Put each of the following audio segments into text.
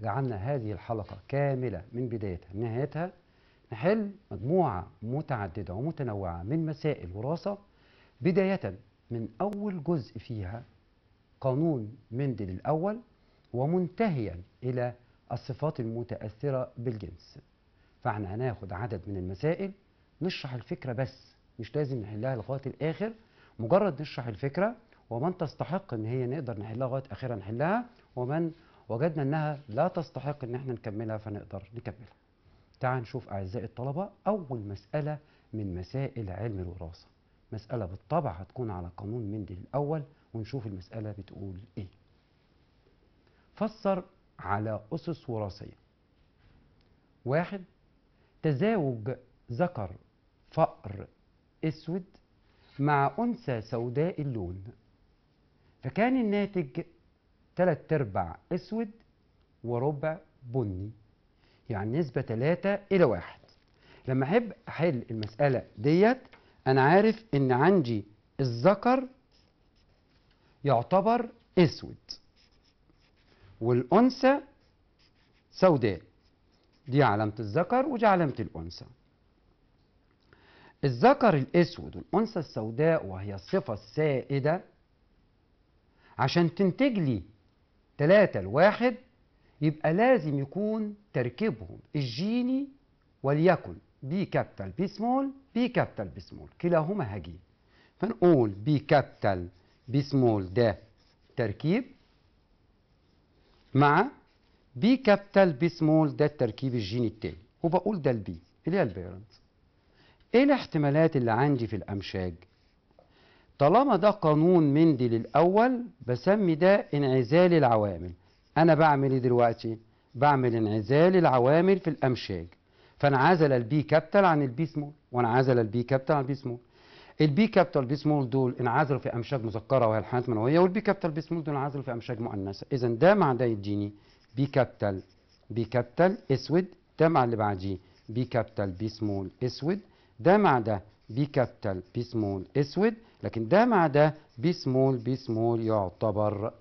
جعلنا هذه الحلقة كاملة من بدايتها لنهايتها نحل مجموعة متعددة ومتنوعة من مسائل وراثة بداية من أول جزء فيها قانون مندل الأول ومنتهيا إلى الصفات المتأثرة بالجنس فاحنا هناخد عدد من المسائل نشرح الفكرة بس مش لازم نحلها لغاية الآخر مجرد نشرح الفكرة ومن تستحق ان هي نقدر نحلها لغايه اخيرا نحلها ومن وجدنا انها لا تستحق ان احنا نكملها فنقدر نكملها تعال نشوف اعزائي الطلبه اول مساله من مسائل علم الوراثه مساله بالطبع هتكون على قانون مندل الاول ونشوف المساله بتقول ايه فسر على اسس وراثيه واحد تزاوج ذكر فأر اسود مع انثى سوداء اللون فكان الناتج تلات ارباع اسود وربع بني يعني نسبة تلاتة إلى واحد لما أحب أحل المسألة ديت أنا عارف إن عندي الذكر يعتبر أسود والأنثى سوداء دي علامة الذكر ودي علامة الأنثى الذكر الأسود والأنثى السوداء وهي الصفة السائدة عشان تنتج لي 3 لواحد يبقى لازم يكون تركيبهم الجيني وليكن بي كابيتال بي سمول بي كابيتال بي سمول كلاهما هجين فنقول بي كابيتال بي سمول ده تركيب مع بي كابيتال بي سمول ده التركيب الجيني التاني وبقول ده البي اللي هي البيرنت ايه الاحتمالات اللي عندي في الامشاج طالما ده قانون مندي للأول بسمي ده انعزال العوامل أنا بعمل إيه دلوقتي؟ بعمل انعزال العوامل في الأمشاج فانعزل البي كابتل عن البي سمول وانعزل البي كابتل عن البي سمول البي كابتل بي سمول دول انعزلوا في امشاج مذكره وهي الحالات المنويه والبي كابتل بي سمول دول انعزلوا في امشاج مؤنثه اذا ده مع ده يديني بي كابتل بي كابتل اسود ده مع اللي بعديه بي كابتل بي سمول اسود ده مع ده بي كابتل بي سمول اسود لكن ده مع ده بي سمول بي سمول يعتبر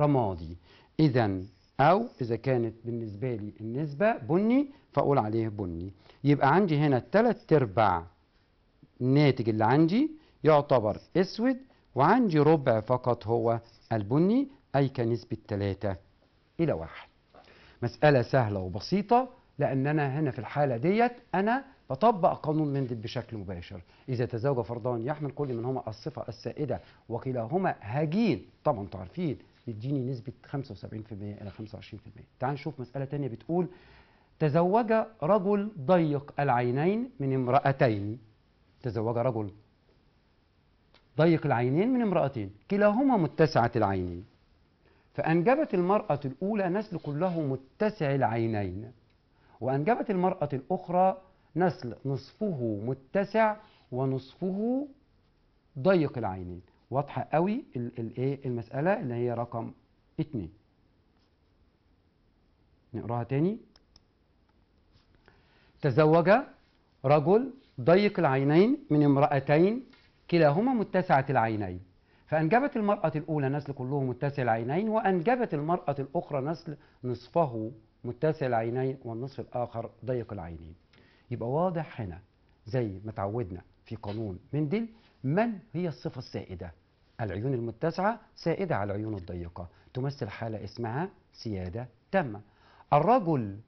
رمادي إذا أو إذا كانت بالنسبة لي النسبة بني فأقول عليه بني يبقى عندي هنا التلات أرباع الناتج اللي عندي يعتبر أسود وعندي ربع فقط هو البني أي كنسبة تلاتة إلى واحد مسألة سهلة وبسيطة لأن أنا هنا في الحالة ديت أنا فطبق قانون مندل بشكل مباشر إذا تزوج فردان يحمل كل منهما الصفة السائدة وكلاهما هجين طبعا انتوا عارفين يديني نسبة 75% إلى 25% تعال نشوف مسألة ثانيه بتقول تزوج رجل ضيق العينين من امرأتين تزوج رجل ضيق العينين من امرأتين كلاهما متسعة العينين فأنجبت المرأة الأولى نسل كله متسع العينين وأنجبت المرأة الأخرى نسل نصفه متسع ونصفه ضيق العينين واضحة قوي الايه المسألة اللي هي رقم اتنين نقراها تاني تزوج رجل ضيق العينين من امرأتين كلاهما متسعة العينين فأنجبت المرأة الأولى نسل كله متسع العينين وأنجبت المرأة الأخرى نسل نصفه متسع العينين والنصف الآخر ضيق العينين يبقى واضح هنا زي ما تعودنا في قانون مندل من هي الصفة السائدة العيون المتسعة سائدة على العيون الضيقة تمثل حالة اسمها سيادة تامة الرجل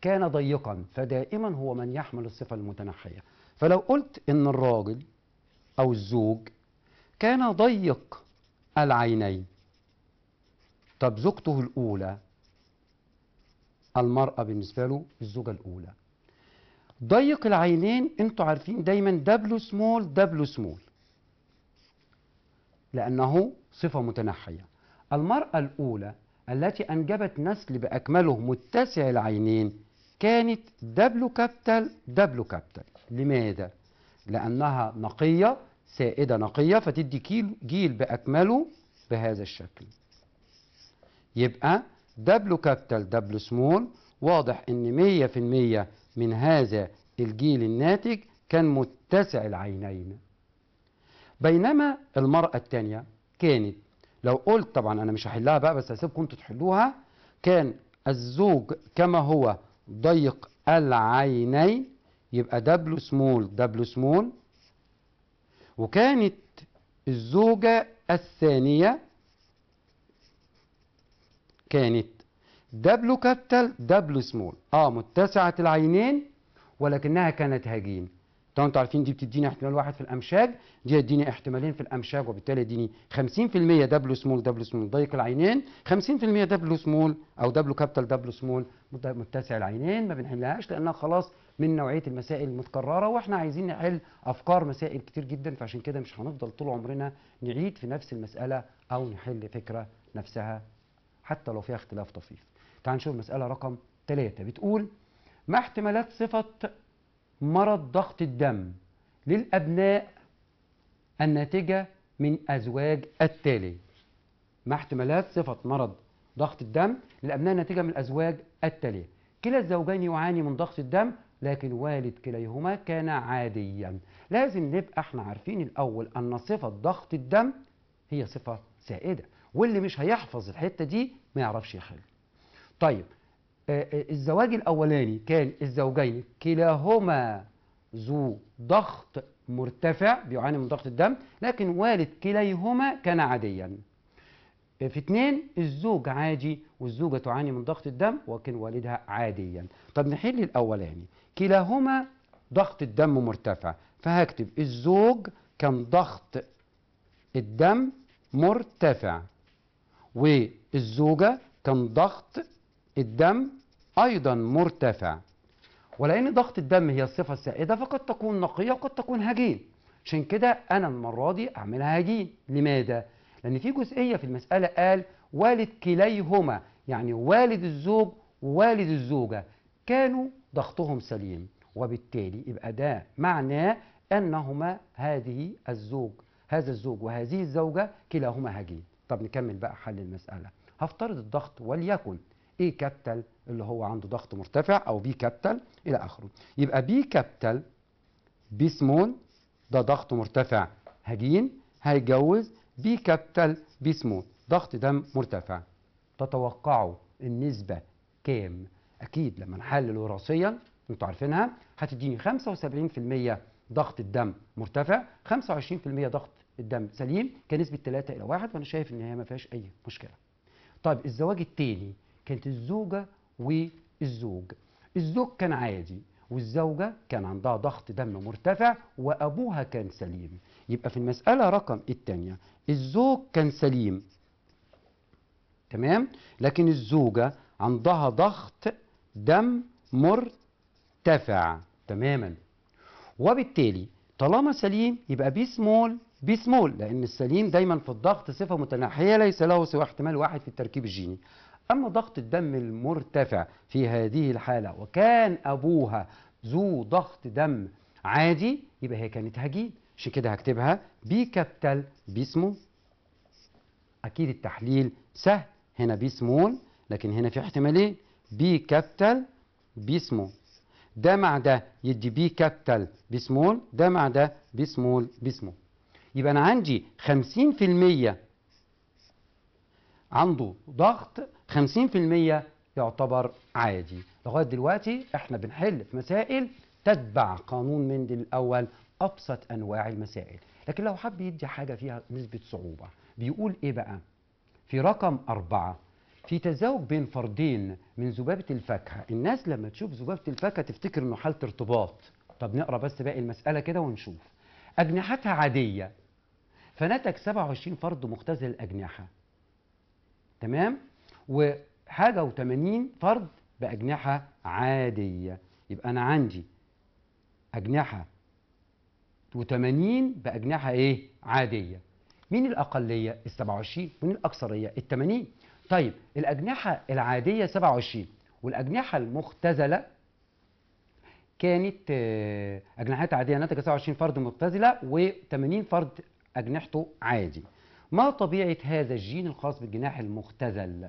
كان ضيقا فدائما هو من يحمل الصفة المتنحية فلو قلت ان الراجل او الزوج كان ضيق العينين طب زوجته الأولى المرأة بالنسبة له الزوجة الأولى ضيق العينين انتوا عارفين دايما دبلو سمول دبلو سمول لأنه صفة متنحية المرأة الأولى التي أنجبت نسل بأكمله متسع العينين كانت دبلو كابتل دبلو كابتل لماذا؟ لأنها نقية سائدة نقية فتدي كيل جيل بأكمله بهذا الشكل يبقى دبلو كابتل دبلو سمول واضح ان 100% من هذا الجيل الناتج كان متسع العينين بينما المرأة الثانية كانت لو قلت طبعا أنا مش هحلها بقى بس هسيبكم انتوا تحلوها كان الزوج كما هو ضيق العينين يبقى دبلو سمول دبلو سمول وكانت الزوجة الثانية كانت دبلو كابيتال دبلو سمول اه متسعه العينين ولكنها كانت هجين طبعا انتوا عارفين دي بتديني احتمال واحد في الامشاج دي هتديني احتمالين في الامشاج وبالتالي هتديني 50% دبلو سمول دبلو سمول ضيق العينين 50% دبلو سمول او دبلو كابيتال دبلو سمول متسع العينين ما بنحلهاش لانها خلاص من نوعيه المسائل المتكرره واحنا عايزين نحل افكار مسائل كتير جدا فعشان كده مش هنفضل طول عمرنا نعيد في نفس المساله او نحل فكره نفسها حتى لو فيها اختلاف طفيف تعال نشوف مسألة رقم 3 بتقول ما احتمالات صفة مرض ضغط الدم للأبناء الناتجة من أزواج التالي ما احتمالات صفة مرض ضغط الدم للأبناء الناتجة من الأزواج التالية كلا الزوجين يعاني من ضغط الدم لكن والد كليهما كان عاديا لازم نبقى احنا عارفين الأول أن صفة ضغط الدم هي صفة سائدة واللي مش هيحفظ الحتة دي ما يعرفش يحل طيب آه، آه، الزواج الأولاني كان الزوجين كلاهما ذو ضغط مرتفع بيعاني من ضغط الدم لكن والد كليهما كان عاديا آه، في اتنين الزوج عادي والزوجة تعاني من ضغط الدم ولكن والدها عاديا طب نحل الأولاني كلاهما ضغط الدم مرتفع فهكتب الزوج كان ضغط الدم مرتفع والزوجة كان ضغط الدم أيضا مرتفع ولأن ضغط الدم هي الصفة السائدة فقد تكون نقية وقد تكون هجين عشان كده أنا المرة دي أعملها هجين لماذا؟ لأن في جزئية في المسألة قال والد كليهما يعني والد الزوج ووالد الزوجة كانوا ضغطهم سليم وبالتالي يبقى ده معناه أنهما هذه الزوج هذا الزوج وهذه الزوجة كلاهما هجين طب نكمل بقى حل المسألة هفترض الضغط وليكن اي كابيتال اللي هو عنده ضغط مرتفع او بي كابيتال الى اخره يبقى بي كابيتال بي سمول ده ضغط مرتفع هجين هيتجوز بي كابيتال بي سمول ضغط دم مرتفع تتوقعوا النسبة كام؟ أكيد لما نحلل وراثيا انتوا عارفينها هتديني 75% ضغط الدم مرتفع 25% ضغط الدم سليم كنسبة 3 إلى 1 وأنا شايف إن هي ما فيهاش أي مشكلة. طيب الزواج الثاني كانت الزوجة والزوج الزوج كان عادي والزوجة كان عندها ضغط دم مرتفع وأبوها كان سليم يبقى في المسألة رقم الثانية الزوج كان سليم تمام لكن الزوجة عندها ضغط دم مرتفع تماما وبالتالي طالما سليم يبقى بي سمول بي سمول لأن السليم دايما في الضغط صفة متناحية ليس له سوى احتمال واحد في التركيب الجيني أما ضغط الدم المرتفع في هذه الحالة وكان أبوها ذو ضغط دم عادي يبقى هي كانت هجين عشان كده هكتبها بي كابيتال بي سمول أكيد التحليل سهل هنا بي سمول لكن هنا في احتمالين بي كابيتال بي سمول ده مع ده يدي بي كابيتال بي سمول ده مع ده بي سمول بي سمول يبقى أنا عندي 50% عنده ضغط 50% يعتبر عادي لغاية دلوقتي احنا بنحل في مسائل تتبع قانون مندل الأول أبسط أنواع المسائل لكن لو حب يدي حاجة فيها نسبة صعوبة بيقول إيه بقى؟ في رقم أربعة في تزاوج بين فردين من ذبابة الفاكهة الناس لما تشوف ذبابة الفاكهة تفتكر إنه حالة ارتباط طب نقرأ بس باقي المسألة كده ونشوف أجنحتها عادية فنتج 27 فرد مختزل الأجنحة تمام؟ وحاجة و80 فرد بأجنحة عادية يبقى أنا عندي أجنحة و80 بأجنحة إيه؟ عادية مين الأقلية؟ ال 27 مين الأكثرية؟ ال 80 طيب الأجنحة العادية 27 والأجنحة المختزلة كانت آه، أجنحات عادية ناتجة 27 فرد مختزلة و80 فرد أجنحته عادي ما طبيعة هذا الجين الخاص بالجناح المختزل؟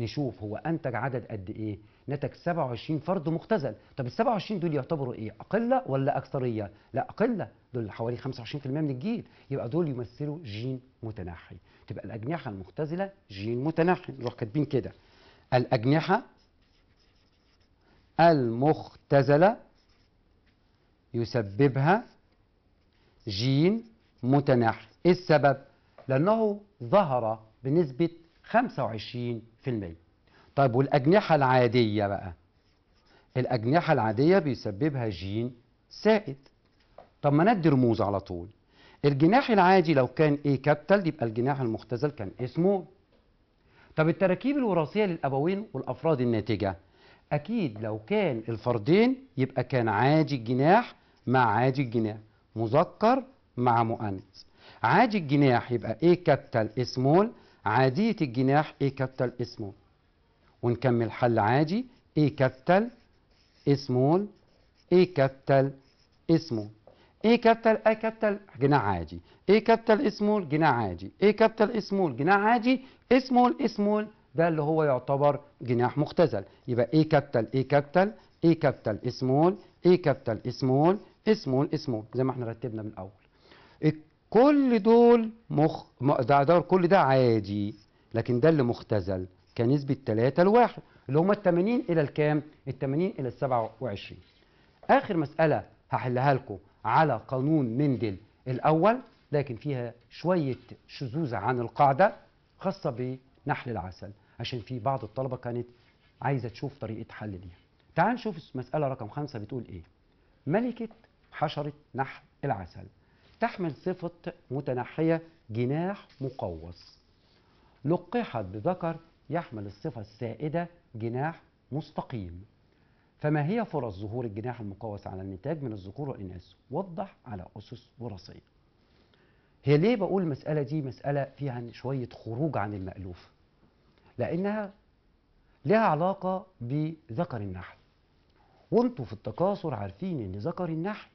نشوف هو انتج عدد قد ايه نتج 27 فرد مختزل طب ال 27 دول يعتبروا ايه اقله ولا اكثريه لا اقله دول حوالي 25% من الجيل يبقى دول يمثلوا جين متناحي تبقى الاجنحه المختزله جين متناحي نروح كاتبين كده الاجنحه المختزله يسببها جين متناحي ايه السبب لانه ظهر بنسبه 25% طيب والأجنحة العادية بقى الأجنحة العادية بيسببها جين سائد طب ما ندي رموز على طول الجناح العادي لو كان A كابتل يبقى الجناح المختزل كان اسمه طب التراكيب الوراثية للأبوين والأفراد الناتجة أكيد لو كان الفردين يبقى كان عادي الجناح مع عادي الجناح مذكر مع مؤنث عادي الجناح يبقى A كابتل سمول عادية الجناح إيكابتال اسمول ونكمل حل عادي إيكابتال اسمول إيكابتال اسمول إيكابتال أكابتال جناح عادي إيكابتال اسمول جناح عادي إيكابتال اسمول جناح عادي اسمول اسمول ده اللي هو يعتبر جناح مختزل يبقى إيكابتال إيكابتال إيكابتال اسمول إيكابتال اسمول اسمول اسمول زي ما احنا رتبنا من الأول كل دول مخ... ده دور كل ده عادي لكن ده اللي مختزل كنسبة 3 لواحد اللي هم ال 80 إلى الكام؟ ال 80 إلى ال 27 آخر مسألة هحلها لكم على قانون مندل الأول لكن فيها شوية شذوذ عن القاعدة خاصة بنحل العسل عشان في بعض الطلبة كانت عايزة تشوف طريقة حل ليها تعال نشوف المسألة رقم خمسة بتقول إيه ملكة حشرة نحل العسل تحمل صفة متنحية جناح مقوس لقحت بذكر يحمل الصفة السائدة جناح مستقيم فما هي فرص ظهور الجناح المقوس على النتاج من الذكور والإناث؟ وضح على أسس وراثية. هي ليه بقول المسألة دي مسألة فيها شوية خروج عن المألوف؟ لأنها لها علاقة بذكر النحل. وانتوا في التكاثر عارفين إن ذكر النحل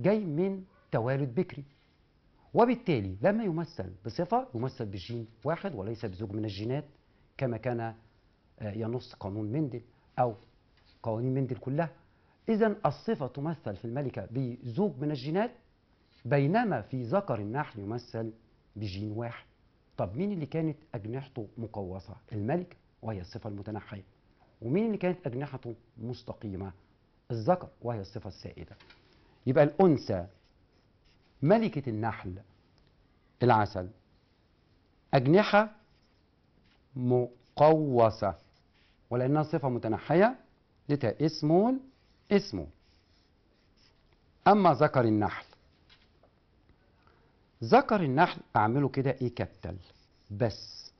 جاي من توالد بكري وبالتالي لما يمثل بصفة يمثل بجين واحد وليس بزوج من الجينات كما كان آه، ينص قانون مندل أو قوانين مندل كلها إذا الصفة تمثل في الملكة بزوج من الجينات بينما في ذكر النحل يمثل بجين واحد طب مين اللي كانت أجنحته مقوسة الملكة وهي الصفة المتنحية ومين اللي كانت أجنحته مستقيمة الذكر وهي الصفة السائدة يبقى الأنثى ملكة النحل العسل أجنحة مقوسة ولأنها صفة متنحية لتا اسمون اسمه أما ذكر النحل ذكر النحل أعمله كده إيه كتل بس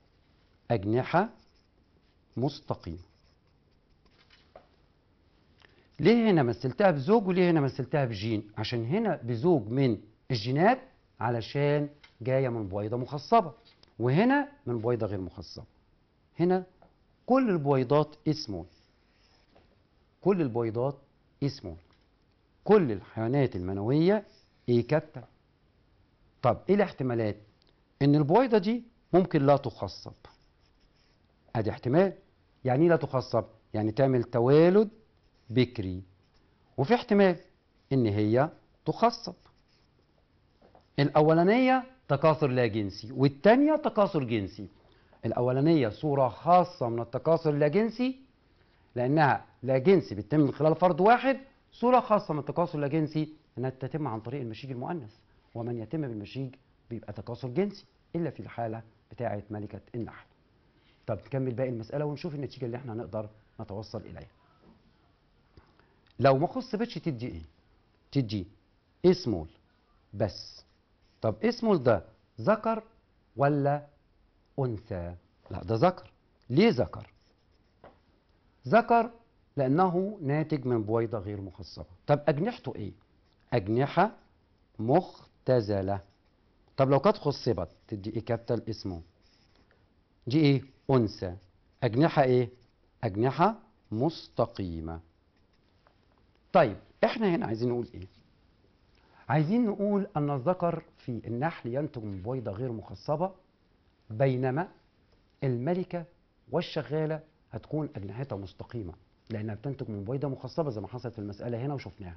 أجنحة مستقيمة ليه هنا مثلتها بزوج وليه هنا مثلتها بجين عشان هنا بزوج من الجينات علشان جايه من بويضه مخصبه وهنا من بويضه غير مخصبه هنا كل البويضات اسمول كل البويضات اسمول كل الحيوانات المنويه كابتا طب ايه الاحتمالات ان البويضه دي ممكن لا تخصب ادي احتمال يعني إيه لا تخصب يعني تعمل توالد بكري وفي احتمال ان هي تخصب الأولانية تكاثر لا جنسي والتانية تكاثر جنسي الأولانية صورة خاصة من التكاثر اللا جنسي لأنها لا جنسي بتتم من خلال فرد واحد صورة خاصة من التكاثر اللا جنسي أنها تتم عن طريق المشيج المؤنث ومن يتم بالمشيج بيبقى تكاثر جنسي إلا في الحالة بتاعة ملكة النحل طب نكمل باقي المسألة ونشوف النتيجة اللي احنا نقدر نتوصل إليها لو ما خصبتش تدي إيه تدي إيه سمول بس طب اسمه ده ذكر ولا أنثى لا ده ذكر ليه ذكر ذكر لأنه ناتج من بويضة غير مخصبة طب أجنحته إيه أجنحة مختزلة طب لو كانت خصبت تدي إيه كابيتال اسمه دي إيه أنثى أجنحة إيه أجنحة مستقيمة طيب إحنا هنا عايزين نقول إيه عايزين نقول أن الذكر في النحل ينتج من بويضة غير مخصبة بينما الملكة والشغالة هتكون أجنحتها مستقيمة لأنها بتنتج من بويضة مخصبة زي ما حصلت في المسألة هنا وشفناها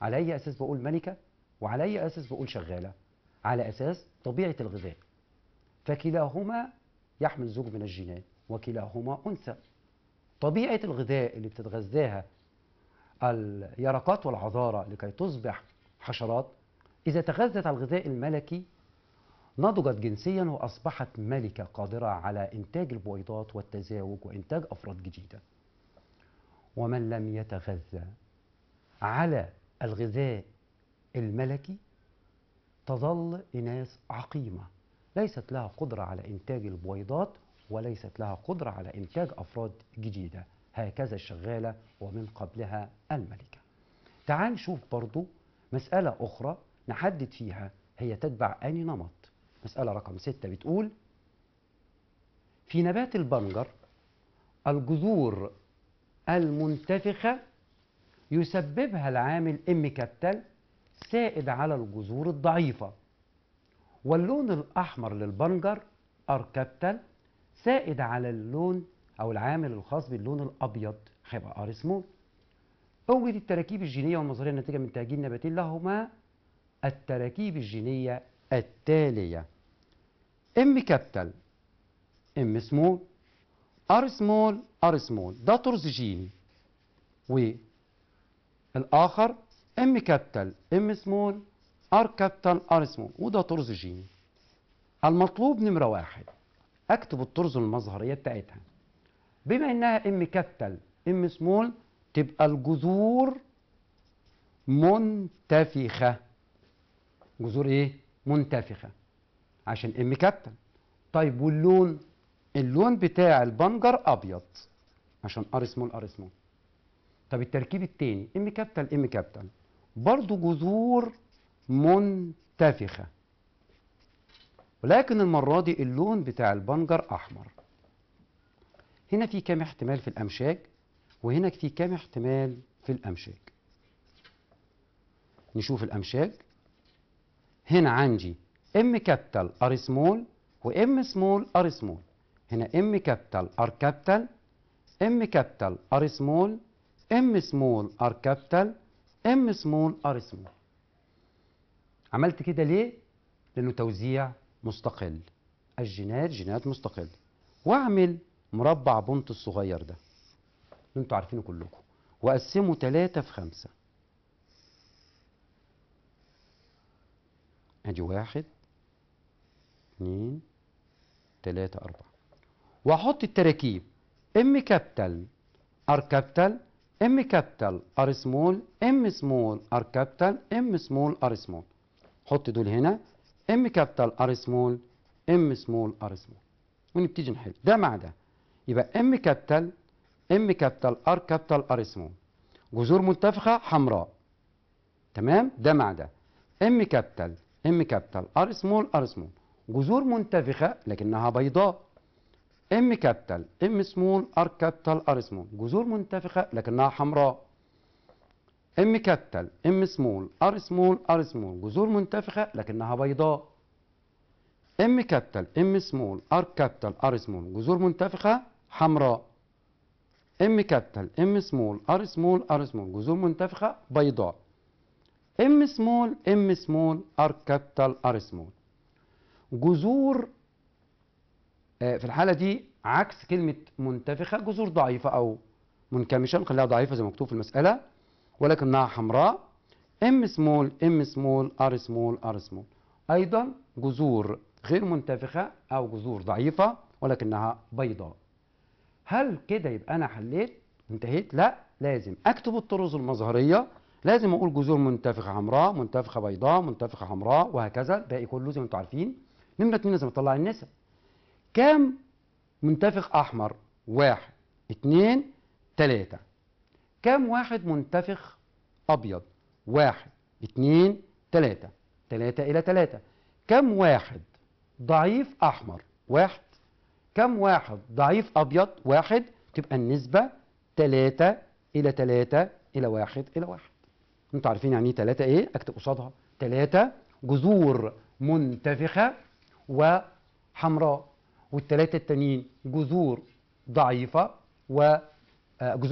على أي أساس بقول ملكة وعلى أي أساس بقول شغالة على أساس طبيعة الغذاء فكلاهما يحمل زوج من الجنان وكلاهما أنثى طبيعة الغذاء اللي بتتغذاها اليرقات والعذارة لكي تصبح حشرات إذا تغذت على الغذاء الملكي نضجت جنسيا وأصبحت ملكة قادرة على إنتاج البويضات والتزاوج وإنتاج أفراد جديدة ومن لم يتغذى على الغذاء الملكي تظل إناث عقيمة ليست لها قدرة على إنتاج البويضات وليست لها قدرة على إنتاج أفراد جديدة هكذا الشغالة ومن قبلها الملكة تعال نشوف برضو مسألة أخرى نحدد فيها هي تتبع أي نمط مسألة رقم ستة بتقول في نبات البنجر الجذور المنتفخة يسببها العامل ام كابتل سائد على الجذور الضعيفة واللون الأحمر للبنجر ار كابتل سائد على اللون أو العامل الخاص باللون الأبيض هيبقى ار سمول أوجد التراكيب الجينية والنظرية الناتجة من تهجين نباتين لهما التراكيب الجينية التالية ام كابيتال ام سمول ار سمول ار سمول ده طرز جيني والآخر ام كابيتال ام سمول ار كابيتال ار سمول وده طرز جيني المطلوب نمرة واحد أكتب الطرز المظهرية بتاعتها بما إنها ام كابيتال ام سمول تبقى الجذور منتفخة جذور ايه؟ منتفخة عشان ام كابتن طيب واللون اللون بتاع البنجر ابيض عشان ار سمول ار سمول طب التركيب التاني ام كابتن ام كابتن برضه جذور منتفخه ولكن المره دي اللون بتاع البنجر احمر هنا في كام احتمال في الامشاج وهنا في كام احتمال في الأمشاج نشوف الأمشاج هنا عندي ام كابيتال ار سمول وام سمول ار سمول هنا ام كابيتال ار كابيتال ام كابيتال ار سمول ام سمول ار كابيتال ام سمول ار سمول عملت كده ليه لانه توزيع مستقل الجينات جينات مستقله واعمل مربع بنت الصغير ده اللي انتوا عارفينه كلكم وقسموا 3 في 5 ادي واحد اتنين تلاتة أربعة وأحط التراكيب ام كابيتال ار كابيتال ام كابيتال ار سمول ام سمول ار كابيتال ام سمول ار سمول حط دول هنا ام كابيتال ار سمول ام سمول ار سمول ونبتدي نحل ده مع ده يبقى ام كابيتال ام كابيتال ار كابيتال ار اسمه جذور منتفخه حمراء تمام ده مع ده ام كابيتال ام كابيتال ار سمول ار سمول جذور منتفخه لكنها بيضاء ام كابيتال ام سمول ار كابيتال ار سمول جذور منتفخه لكنها حمراء ام كابيتال ام سمول ار سمول ار سمول جذور منتفخه لكنها بيضاء ام كابيتال ام سمول ار كابيتال ار سمول جذور منتفخه حمراء ام كابيتال ام سمول ار سمول ار سمول جذور منتفخه بيضاء ام سمول ام سمول ار كابيتال ار سمول جذور آه، في الحاله دي عكس كلمه منتفخه جذور ضعيفه او منكمشه نخليها ضعيفه زي ما مكتوب في المساله ولكنها حمراء ام سمول ام سمول ار سمول ار سمول ايضا جذور غير منتفخه او جذور ضعيفه ولكنها بيضاء هل كده يبقى انا حليت انتهيت لا لازم اكتب الطرز المظهريه لازم اقول جذور منتفخه حمراء منتفخه بيضاء منتفخه حمراء وهكذا الباقي كله زي ما انتم عارفين نمره اتنين لازم اطلع النسب كام منتفخ احمر واحد اتنين تلاتة كام واحد منتفخ ابيض واحد اتنين تلاتة تلاتة الى تلاتة كام واحد ضعيف احمر واحد كم واحد ضعيف أبيض واحد تبقى النسبة 3 إلى 3 إلى 1 إلى 1 انتوا عارفين يعني 3 إيه, إيه؟ أكتب قصادها 3 جذور منتفخة وحمراء والثلاثة التانيين جذور ضعيفة وجذور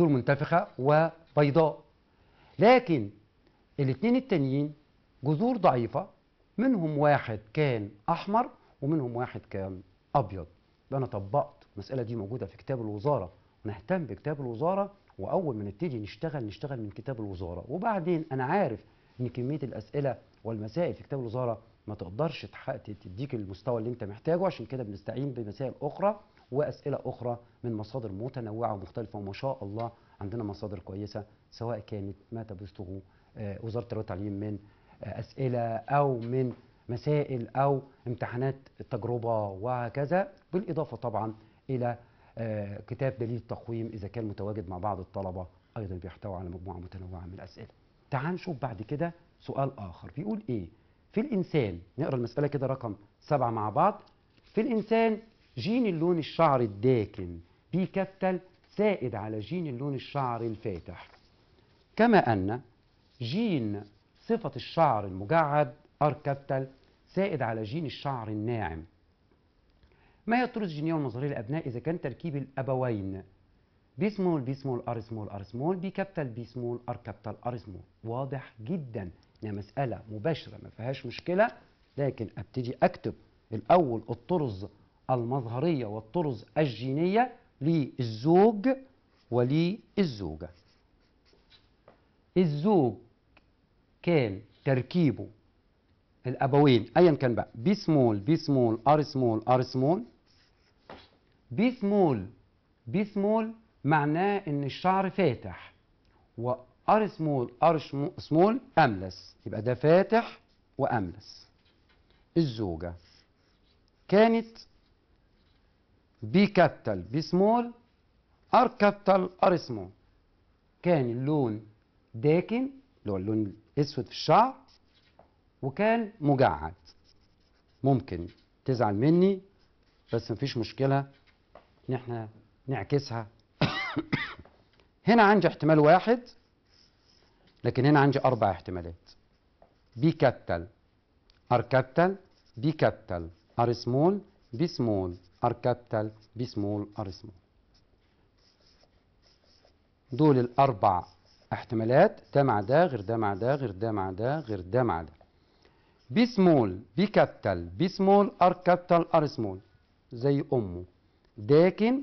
آه، منتفخة وبيضاء لكن الاثنين التانيين جذور ضعيفة منهم واحد كان أحمر ومنهم واحد كان أبيض ده انا طبقت المساله دي موجوده في كتاب الوزاره ونهتم بكتاب الوزاره واول ما نبتدي نشتغل نشتغل من كتاب الوزاره وبعدين انا عارف ان كميه الاسئله والمسائل في كتاب الوزاره ما تقدرش تديك المستوى اللي انت محتاجه عشان كده بنستعين بمسائل اخرى واسئله اخرى من مصادر متنوعه ومختلفه وما شاء الله عندنا مصادر كويسه سواء كانت ما تبثه آه، وزاره التربيه والتعليم من آه، اسئله او من مسائل أو امتحانات التجربة وهكذا بالإضافة طبعا إلى آه، كتاب دليل التقويم إذا كان متواجد مع بعض الطلبة أيضا بيحتوي على مجموعة متنوعة من الأسئلة تعال نشوف بعد كده سؤال آخر بيقول إيه في الإنسان نقرأ المسألة كده رقم سبعة مع بعض في الإنسان جين اللون الشعر الداكن بيكتل زائد على جين اللون الشعر الفاتح كما أن جين صفة الشعر المجعد ار كابيتال زائد على جين الشعر الناعم ما هي الطرز الجينية والنظرية للأبناء إذا كان تركيب الأبوين بي سمول بي سمول ار سمول ار سمول بي كابيتال بي سمول ار كابيتال ار سمول واضح جدا إنها مسألة مباشرة ما فيهاش مشكلة لكن أبتدي أكتب الأول الطرز المظهرية والطرز الجينية للزوج وللزوجة الزوج كان تركيبه الابوين ايا كان بقى بي سمول بي سمول ار سمول ار سمول بي سمول بي سمول معناه ان الشعر فاتح وار سمول ار سمول املس يبقى ده فاتح واملس الزوجه كانت بي كابتل بي سمول ار كابتل ار سمول كان اللون داكن اللي هو اللون الاسود في الشعر وكان مجعد ممكن تزعل مني بس مفيش مشكلة إن إحنا نعكسها هنا عندي احتمال واحد لكن هنا عندي أربع احتمالات بي كابتل ار كابتل بي كابتل ار سمول بي سمول ار كابتل بي سمول ار سمول دول الأربع احتمالات ده مع ده غير ده مع ده غير ده مع ده غير ده مع ده بي سمول بي كابيتال بي سمول ار كابيتال ار سمول زي امه داكن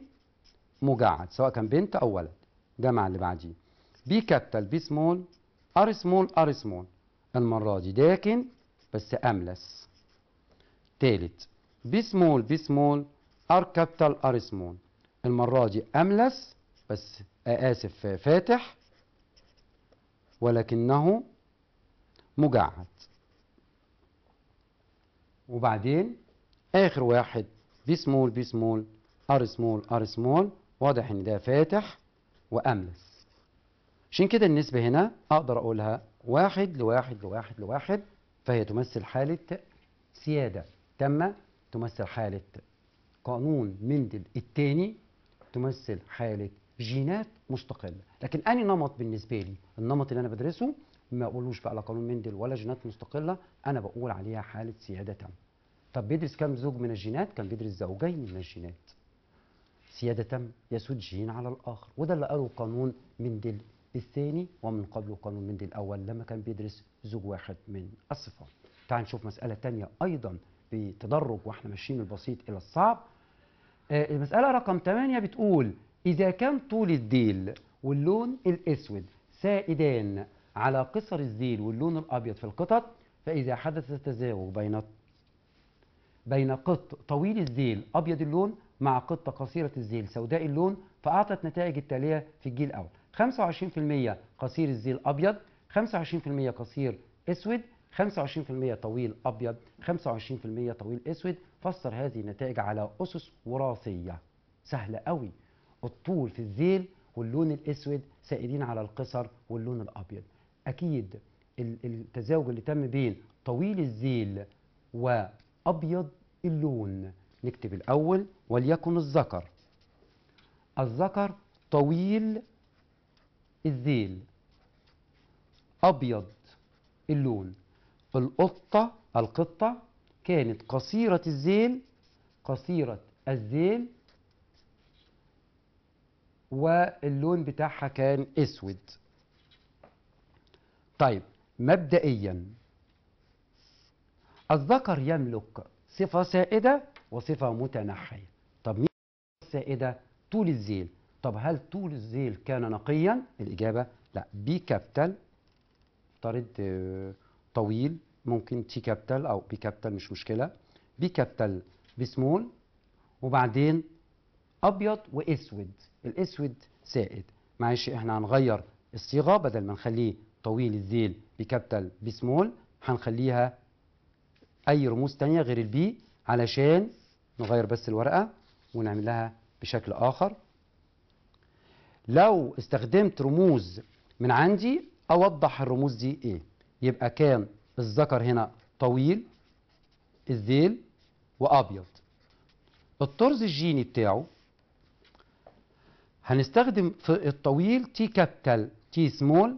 مجعد سواء كان بنت او ولد ده مع اللي بعديه بي كابيتال بي سمول ار سمول ار سمول المره دي داكن بس املس تالت بي سمول بي سمول ار كابيتال ار سمول المره دي املس بس اسف فاتح ولكنه مجعد وبعدين آخر واحد بي سمول بي سمول ار سمول ار سمول واضح ان ده فاتح واملس عشان كده النسبة هنا اقدر اقولها واحد لواحد لواحد لواحد فهي تمثل حالة سيادة تامة تمثل حالة قانون مندل الثاني تمثل حالة جينات مستقلة لكن أني نمط بالنسبة لي النمط اللي أنا بدرسه ما اقولوش بقى لا قانون مندل ولا جينات مستقله انا بقول عليها حاله سياده تامه طب بيدرس كام زوج من الجينات كان بيدرس زوجين من الجينات سياده تامه يسود جين على الاخر وده اللي قاله قانون مندل الثاني ومن قبله قانون مندل الاول لما كان بيدرس زوج واحد من الصفات تعال نشوف مساله ثانيه ايضا بتدرج واحنا ماشيين البسيط الى الصعب آه، المساله رقم 8 بتقول اذا كان طول الديل واللون الاسود سائدان على قصر الزيل واللون الأبيض في القطط فإذا حدث تزاوج بين بين قط طويل الزيل أبيض اللون مع قطة قصيرة الزيل سوداء اللون فأعطت نتائج التالية في الجيل الأول 25% قصير الزيل أبيض 25% قصير أسود 25% طويل أبيض 25% طويل أسود فسر هذه النتائج على أسس وراثية سهلة قوي الطول في الزيل واللون الأسود سائدين على القصر واللون الأبيض أكيد التزاوج اللي تم بين طويل الزيل وأبيض اللون نكتب الأول وليكن الذكر الذكر طويل الذيل أبيض اللون القطة القطة كانت قصيرة الذيل قصيرة الذيل واللون بتاعها كان اسود طيب مبدئيا الذكر يملك صفة سائدة وصفة متنحية طب مين السائدة؟ طول الذيل طب هل طول الذيل كان نقيا؟ الإجابة لا بي كابيتال طرد طويل ممكن تي كابيتال أو بي كابيتال مش مشكلة بي كابيتال بسمول وبعدين أبيض وأسود الأسود سائد معلش احنا هنغير الصيغة بدل ما نخليه طويل الذيل بكابيتال بسمول سمول هنخليها اي رموز تانية غير البي علشان نغير بس الورقه ونعملها بشكل اخر لو استخدمت رموز من عندي اوضح الرموز دي ايه يبقى كان الذكر هنا طويل الذيل وابيض الطرز الجيني بتاعه هنستخدم في الطويل تي كابيتال تي سمول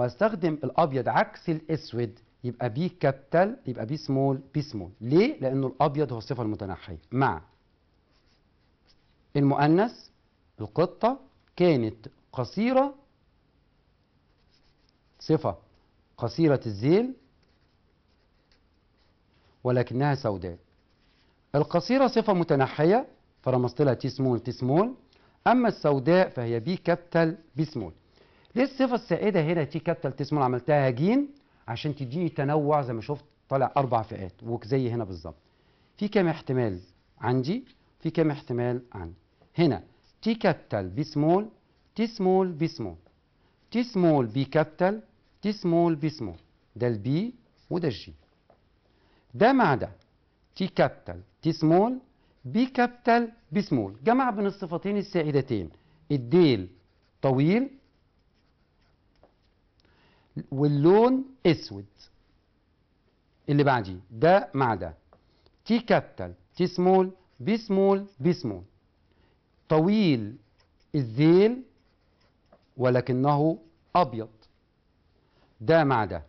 وهستخدم الابيض عكس الاسود يبقى بي كابيتال يبقى بي سمول بي سمول ليه لانه الابيض هو الصفه المتنحيه مع المؤنث القطه كانت قصيره صفه قصيره الذيل ولكنها سوداء القصيره صفه متنحيه فرمزت لها تي سمول تي سمول اما السوداء فهي بي كابيتال بي سمول ليه الصفه السائده هنا تي كابيتال تي سمول عملتها جين عشان تديني تنوع زي ما شفت طالع اربع فئات وزي هنا بالظبط في كام احتمال عندي في كام احتمال عندي هنا تي كابيتال بي سمول تي سمول بي سمول تي سمول بي كابيتال تي سمول بي سمول ده البي وده الجي ده مع ده تي كابيتال تي سمول بي كابيتال بي سمول جمع بين الصفتين السائدتين الديل طويل واللون اسود اللي بعديه ده مع ده تي كابيتال تي سمول بي سمول بي سمول طويل الذيل ولكنه ابيض ده مع ده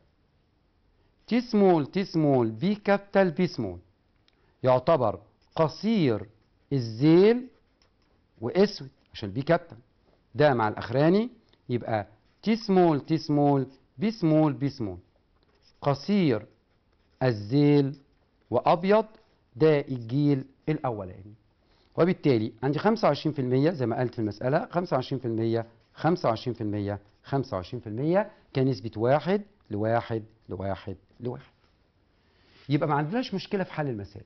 تي سمول تي سمول بي كابيتال بي سمول يعتبر قصير الذيل واسود عشان بي كابيتال ده مع الاخراني يبقى تي سمول تي سمول بي سمول قصير الزيل وأبيض ده الجيل الأولاني وبالتالي عندي 25% زي ما قلت في المسألة 25% 25% 25% كنسبة واحد لواحد لواحد لواحد يبقى ما عندناش مشكلة في حل المسائل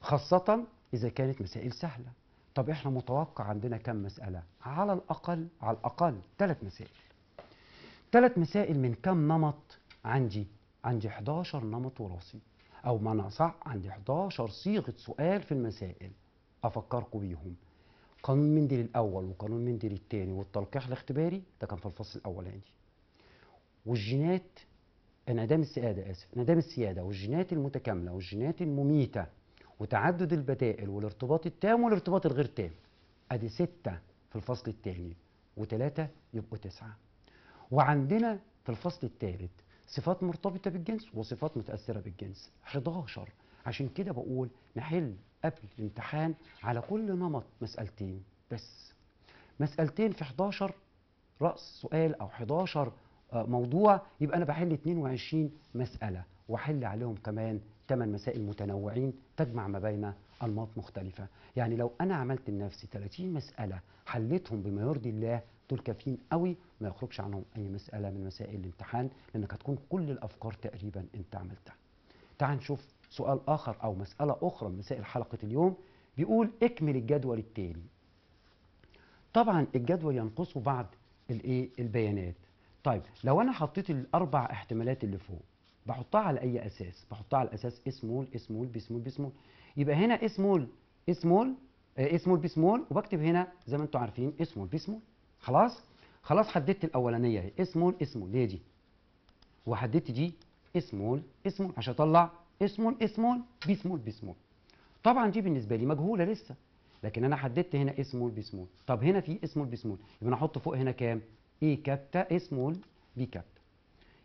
خاصة إذا كانت مسائل سهلة طب إحنا متوقع عندنا كم مسألة على الأقل على الأقل ثلاث مسائل ثلاث مسائل من كم نمط عندي عندي 11 نمط وراثي او معنى صح عندي 11 صيغه سؤال في المسائل افكركم بيهم قانون مندل الاول وقانون مندل الثاني والتلقيح الاختباري ده كان في الفصل الاولاني والجينات انعدام السياده اسف انعدام السياده والجينات المتكامله والجينات المميته وتعدد البدائل والارتباط التام والارتباط الغير تام ادي سته في الفصل الثاني وثلاثه يبقوا تسعه وعندنا في الفصل الثالث صفات مرتبطة بالجنس وصفات متأثرة بالجنس 11 عشان كده بقول نحل قبل الامتحان على كل نمط مسألتين بس مسألتين في 11 رأس سؤال أو 11 آه، موضوع يبقى أنا بحل 22 مسألة وأحل عليهم كمان 8 مسائل متنوعين تجمع ما بين أنماط مختلفة يعني لو أنا عملت لنفسي 30 مسألة حلتهم بما يرضي الله دول كافيين قوي ما يخرجش عنهم اي مساله من مسائل الامتحان لانك هتكون كل الافكار تقريبا انت عملتها تعال نشوف سؤال اخر او مساله اخرى من مسائل حلقه اليوم بيقول اكمل الجدول التالي طبعا الجدول ينقصه بعد الايه البيانات طيب لو انا حطيت الاربع احتمالات اللي فوق بحطها على اي اساس بحطها على اساس اسمول اسمول بسمول بسمول يبقى هنا اسمول اسمول اسمول بسمول وبكتب هنا زي ما انتم عارفين اسمول بسمول خلاص خلاص حددت الاولانيه اهي اسمول اسمول اللي هي دي وحددت دي اسمول اسمول عشان اطلع اسمول اسمول بسمول بسمول بي سمول بي سمول طبعا دي بالنسبه لي مجهوله لسه لكن انا حددت هنا اسمول بسمول بي سمول طب هنا في اسمول بسمول بي سمول يبقى انا احط فوق هنا كام اي كابتا اسمول بي كابتا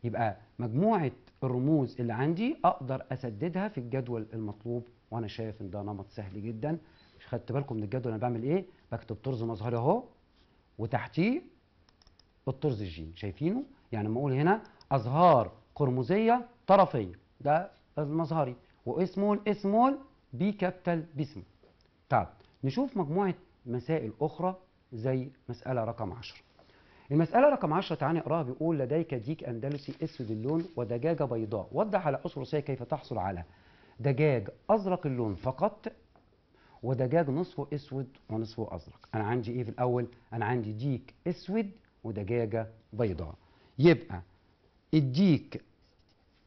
يبقى مجموعه الرموز اللي عندي اقدر اسددها في الجدول المطلوب وانا شايف ان ده نمط سهل جدا خدت بالكم من الجدول انا بعمل ايه بكتب طرز مظهري اهو وتحتيه الطرز الجيني شايفينه يعني لما اقول هنا ازهار قرمزيه طرفيه ده المظهري واسمه الاسمول بي كابيتال باسمه طب نشوف مجموعه مسائل اخرى زي مساله رقم 10 المسألة رقم 10 تعالى نقراها بيقول لديك ديك أندلسي أسود اللون ودجاجة بيضاء وضح على أسرسية كيف تحصل على دجاج أزرق اللون فقط ودجاج نصفه اسود ونصفه ازرق انا عندي ايه في الاول انا عندي ديك اسود ودجاجه بيضاء يبقى الديك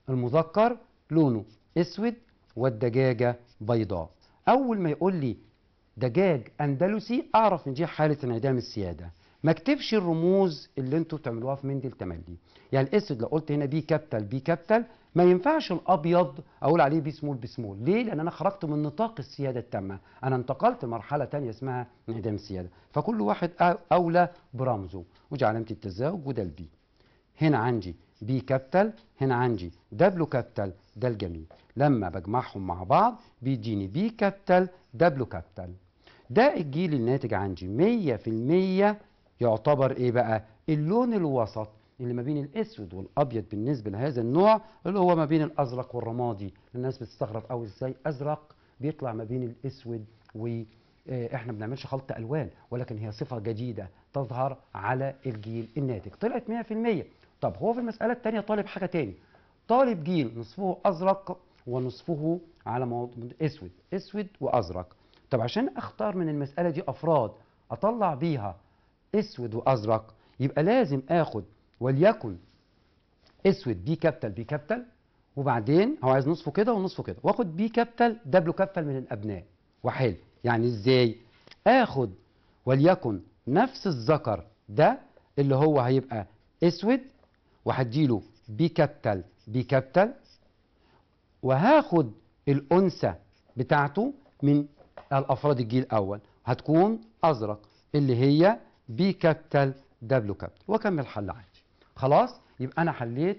المذكر لونه اسود والدجاجه بيضاء اول ما يقول لي دجاج اندلسي اعرف ان دي حاله انعدام السياده ما اكتبش الرموز اللي انتوا بتعملوها في مندل تملي يعني الاسود لو قلت هنا بي كابتل بي كابتل ما ينفعش الابيض اقول عليه بيسمول بيسمول ليه لان انا خرجت من نطاق السياده التامه انا انتقلت لمرحله تانية اسمها انعدام السياده فكل واحد اولى برمزه ودي علامه التزاوج وده البي هنا عندي بي كابيتال هنا عندي دبلو كابيتال ده الجميل لما بجمعهم مع بعض بيديني بي كابيتال دبلو كابيتال ده الجيل الناتج عندي 100% يعتبر ايه بقى اللون الوسط اللي ما بين الاسود والابيض بالنسبه لهذا النوع اللي هو ما بين الازرق والرمادي الناس بتستغرب قوي ازاي ازرق بيطلع ما بين الاسود واحنا آه، ما بنعملش خلط الوان ولكن هي صفه جديده تظهر على الجيل الناتج طلعت 100% طب هو في المساله الثانيه طالب حاجه ثاني طالب جيل نصفه ازرق ونصفه على اسود اسود وازرق طب عشان اختار من المساله دي افراد اطلع بيها اسود وازرق يبقى لازم اخد وليكن اسود بي كابيتال بي كابيتال وبعدين هو عايز نصفه كده ونصفه كده واخد بي كابيتال دبليو كابيتال من الابناء وحلو يعني ازاي اخد وليكن نفس الذكر ده اللي هو هيبقى اسود وهديله بي كابيتال بي كابيتال وهاخد الانثى بتاعته من الافراد الجيل الاول هتكون ازرق اللي هي بي كابيتال دبليو كابيتال واكمل حل عادي خلاص يبقى أنا حليت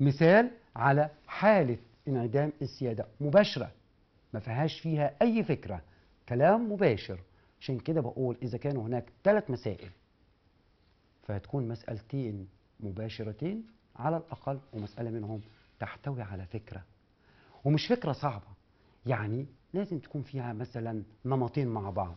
مثال على حالة انعدام السيادة مباشرة ما فيهاش فيها أي فكرة كلام مباشر عشان كده بقول إذا كان هناك ثلاث مسائل فهتكون مسألتين مباشرتين على الأقل ومسألة منهم تحتوي على فكرة ومش فكرة صعبة يعني لازم تكون فيها مثلا نمطين مع بعض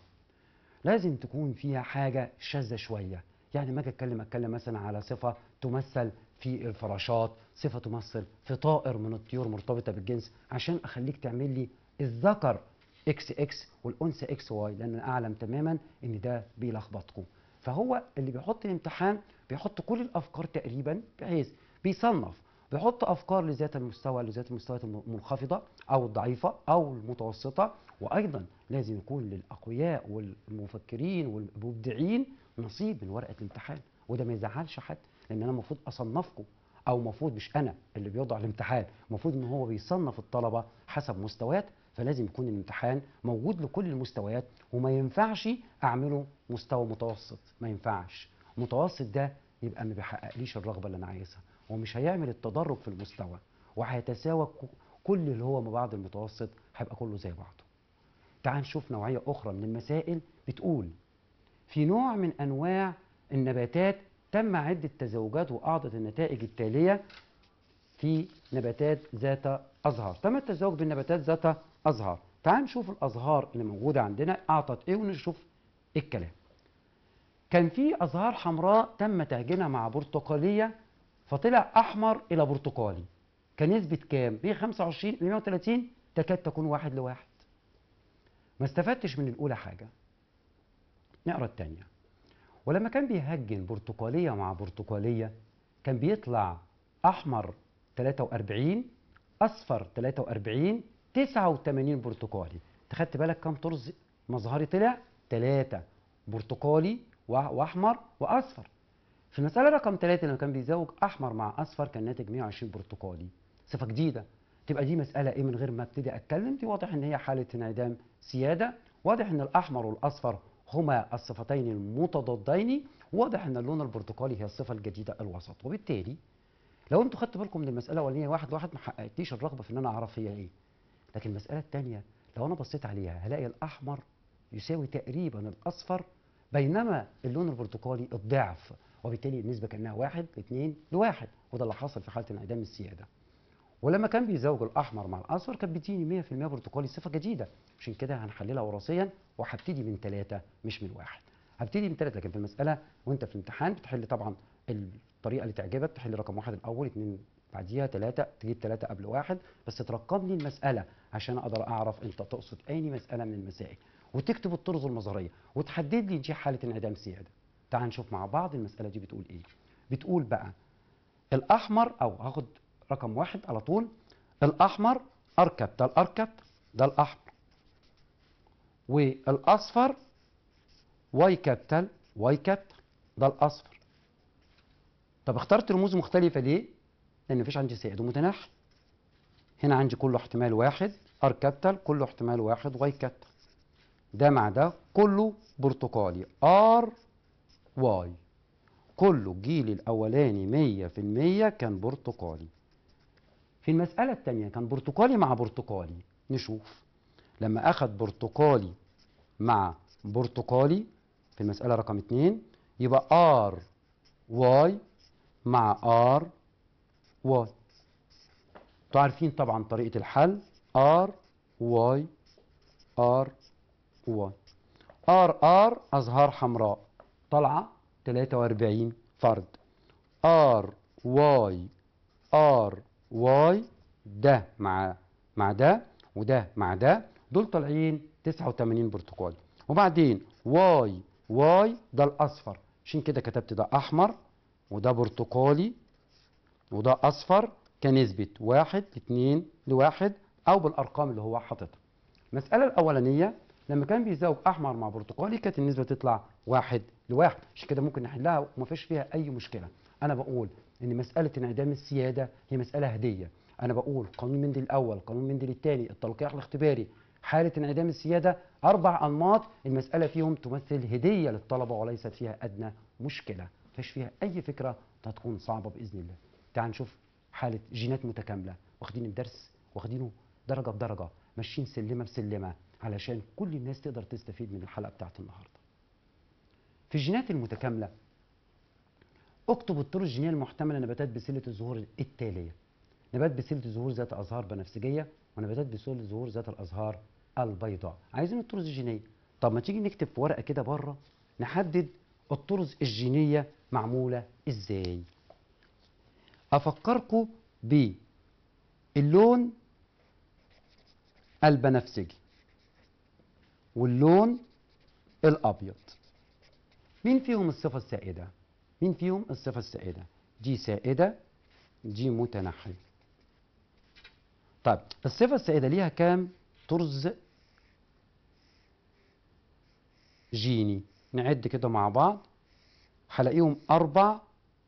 لازم تكون فيها حاجة شاذة شوية يعني ما اجي اتكلم اتكلم مثلا على صفه تمثل في الفراشات صفه تمثل في طائر من الطيور مرتبطه بالجنس عشان اخليك تعمل لي الذكر اكس اكس والانثى اكس واي لان انا اعلم تماما ان ده بيلخبطكم فهو اللي بيحط الامتحان بيحط كل الافكار تقريبا بحيث بيصنف بيحط افكار لذات المستوى لذات المستويات المنخفضه او الضعيفه او المتوسطه وايضا لازم يكون للاقوياء والمفكرين والمبدعين نصيب من ورقه الامتحان وده ما يزعلش حد لان انا المفروض اصنفكم او المفروض مش انا اللي بيوضع الامتحان المفروض ان هو بيصنف الطلبه حسب مستويات فلازم يكون الامتحان موجود لكل المستويات وما ينفعش اعمله مستوى متوسط ما ينفعش متوسط ده يبقى ما بيحققليش الرغبه اللي انا عايزها ومش هيعمل التدرج في المستوى وهيتساوى كل اللي هو ما بعد المتوسط هيبقى كله زي بعضه تعال نشوف نوعيه اخرى من المسائل بتقول في نوع من أنواع النباتات تم عدة تزاوجات وأعطت النتائج التالية في نباتات ذات أزهار تم التزاوج بالنباتات ذات أزهار تعال نشوف الأزهار اللي موجودة عندنا أعطت إيه ونشوف الكلام كان في أزهار حمراء تم تعجينها مع برتقالية فطلع أحمر إلى برتقالي كان نسبة كام؟ 125 ل 130 تكاد تكون واحد لواحد ما استفدتش من الأولى حاجة نقرا الثانيه ولما كان بيهجن برتقاليه مع برتقاليه كان بيطلع احمر 43 اصفر 43 89 برتقالي تخدت بالك كم طرز مظهري طلع 3 برتقالي واحمر واصفر في المساله رقم ثلاثة لما كان بيزوج احمر مع اصفر كان ناتج 120 برتقالي صفه جديده تبقى دي مساله ايه من غير ما ابتدي اتكلم دي واضح ان هي حاله انعدام سياده واضح ان الاحمر والاصفر هما الصفتين المتضادين واضح ان اللون البرتقالي هي الصفه الجديده الوسط وبالتالي لو انتوا خدتوا بالكم من المساله الاولانيه واحد لواحد ما حققتليش الرغبه في ان انا اعرف هي ايه لكن المساله الثانيه لو انا بصيت عليها هلاقي الاحمر يساوي تقريبا الاصفر بينما اللون البرتقالي الضعف وبالتالي النسبه كانها واحد اثنين لواحد وده اللي حصل في حاله انعدام السياده ولما كان بيزوج الاحمر مع الاصفر كانت بتديني 100% برتقالي صفه جديده عشان كده هنحللها وراثيا وهبتدي من ثلاثه مش من واحد هبتدي من ثلاثه لكن في المساله وانت في الامتحان بتحل طبعا الطريقه اللي تعجبك تحل رقم واحد الاول اثنين بعديها ثلاثه تجيب ثلاثه قبل واحد بس ترقم لي المساله عشان اقدر اعرف انت تقصد اي مساله من المسائل وتكتب الطرز المظهريه وتحدد لي دي حاله انعدام سياده تعال نشوف مع بعض المساله دي بتقول ايه بتقول بقى الاحمر او هاخد رقم واحد على طول الأحمر أركب ده الأركب ده الأحمر والأصفر واي كابتل واي كابتل ده الأصفر طب اخترت رموز مختلفة ليه؟ لأن مفيش عندي سائد ومتناحي هنا عندي كله احتمال واحد ار كابتل كله احتمال واحد واي كابتل ده مع ده كله برتقالي ار واي كله الجيل الاولاني 100% كان برتقالي في المسألة التانية كان برتقالي مع برتقالي نشوف لما أخد برتقالي مع برتقالي في المسألة رقم اتنين يبقى ار واي مع ار واي تعرفين عارفين طبعا طريقة الحل ار واي ار واي ار ار ازهار حمراء طالعة 43 فرد ار واي ار واي ده مع مع ده وده مع ده دول طالعين 89 برتقالي وبعدين واي واي ده الاصفر عشان كده كتبت ده احمر وده برتقالي وده اصفر كنسبه واحد اتنين لواحد او بالارقام اللي هو حاططها المساله الاولانيه لما كان بيزاوج احمر مع برتقالي كانت النسبه تطلع واحد لواحد عشان كده ممكن نحلها وما فيش فيها اي مشكله انا بقول ان مساله انعدام السياده هي مساله هديه انا بقول قانون مندل الاول قانون مندل الثاني التلقيح الاختباري حاله انعدام السياده اربع انماط المساله فيهم تمثل هديه للطلبه وليست فيها ادنى مشكله فيش فيها اي فكره هتكون صعبه باذن الله تعال نشوف حاله جينات متكامله واخدين الدرس واخدينه درجه بدرجه ماشيين سلمه بسلمه علشان كل الناس تقدر تستفيد من الحلقه بتاعت النهارده في الجينات المتكامله اكتب الطرق الجينيه المحتمله لنباتات بسله الظهور التاليه نبات بسله الظهور ذات ازهار بنفسجيه ونباتات بسله الظهور ذات الازهار البيضاء عايزين الطرز الجينيه طب ما تيجي نكتب في ورقه كده بره نحدد الطرز الجينيه معموله ازاي افكركم باللون البنفسجي واللون الابيض مين فيهم الصفه السائده مين فيهم الصفة السائدة جي سائدة جي متنحية. طيب الصفة السائدة ليها كام طرز جيني نعد كده مع بعض هلاقيهم أربع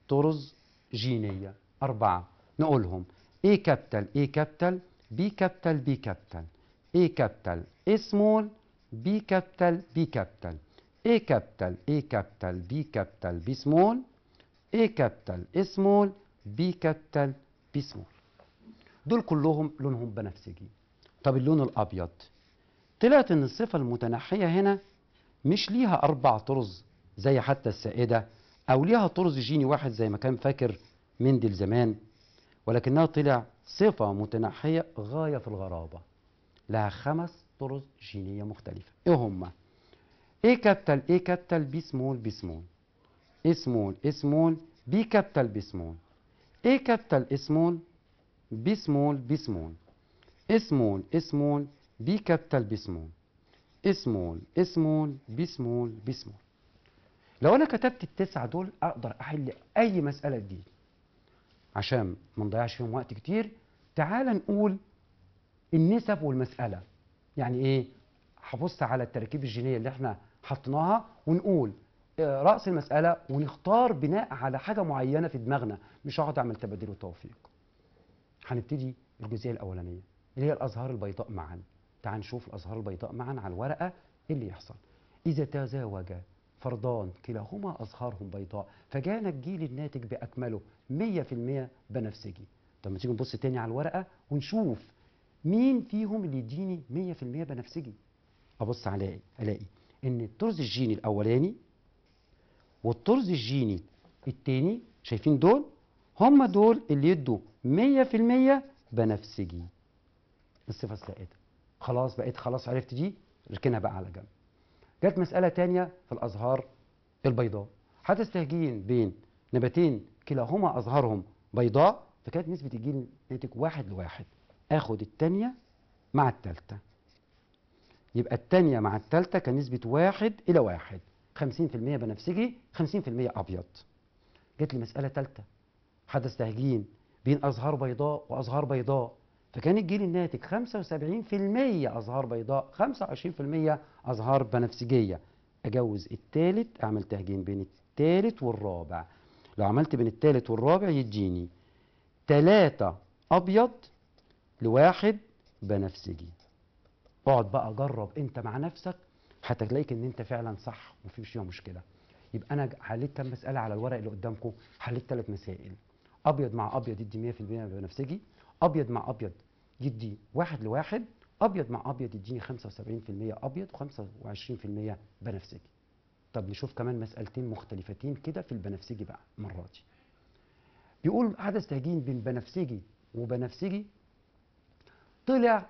طرز جينية أربعة نقولهم A كابتل A كابتل B كابتل B كابتل A كابتل A سمول B كابتل B كابتل A capital A capital B capital B small A capital small B capital B small دول كلهم لونهم بنفسجي طب اللون الأبيض طلعت إن الصفة المتنحية هنا مش ليها أربع طرز زي حتى السائدة أو ليها طرز جيني واحد زي ما كان فاكر مندل زمان ولكنها طلع صفة متنحية غاية في الغرابة لها خمس طرز جينية مختلفة إيه هما؟ A كابيتال A كابيتال B سمول B سمول A سمول A سمول B كابيتال B سمول A كابيتال A سمول B سمول B سمول A سمول A سمول B كابيتال B سمول A سمول A سمول B سمول B سمول لو انا كتبت التسعة دول اقدر احل اي مسألة دي عشان ما نضيعش فيهم وقت كتير تعال نقول النسب والمسألة يعني ايه هبص على التراكيب الجينية اللي احنا حطيناها ونقول آه، راس المساله ونختار بناء على حاجه معينه في دماغنا مش هقعد اعمل تبادل وتوفيق هنبتدي الجزئيه الاولانيه اللي هي الازهار البيضاء معا تعال نشوف الازهار البيضاء معا على الورقه ايه اللي يحصل اذا تزاوج فردان كلاهما ازهارهم بيضاء فجانا الجيل الناتج باكمله 100% بنفسجي طب ما تيجي نبص تاني على الورقه ونشوف مين فيهم اللي يديني 100% بنفسجي ابص على الاقي ان الطرز الجيني الاولاني والطرز الجيني التاني شايفين دول هم دول اللي يدوا 100% بنفسجي الصفه السائده خلاص بقيت خلاص عرفت دي اركنها بقى على جنب جت مساله تانية في الازهار البيضاء هتستهجين بين نباتين كلاهما ازهارهم بيضاء فكانت نسبه الجين ناتج واحد لواحد اخد التانية مع التالتة يبقى الثانية مع الثالثة كنسبة واحد إلى واحد 50% بنفسجي 50% أبيض جت لي مسألة ثالثة حدث تهجين بين أزهار بيضاء وأزهار بيضاء فكان الجيل الناتج 75% أزهار بيضاء 25% أزهار بنفسجية أجوز الثالث أعمل تهجين بين الثالث والرابع لو عملت بين الثالث والرابع يديني تلاتة أبيض لواحد بنفسجي اقعد بقى جرب انت مع نفسك هتلاقيك ان انت فعلا صح ومفيش فيها مشكله يبقى انا حليت كام مساله على الورق اللي قدامكم حليت ثلاث مسائل ابيض مع ابيض يدي 100% بنفسجي ابيض مع ابيض يدي واحد لواحد ابيض مع ابيض يديني 75% ابيض و25% بنفسجي طب نشوف كمان مسألتين مختلفتين كده في البنفسجي بقى المرة دي بيقول عدد تهجين بين بنفسجي وبنفسجي طلع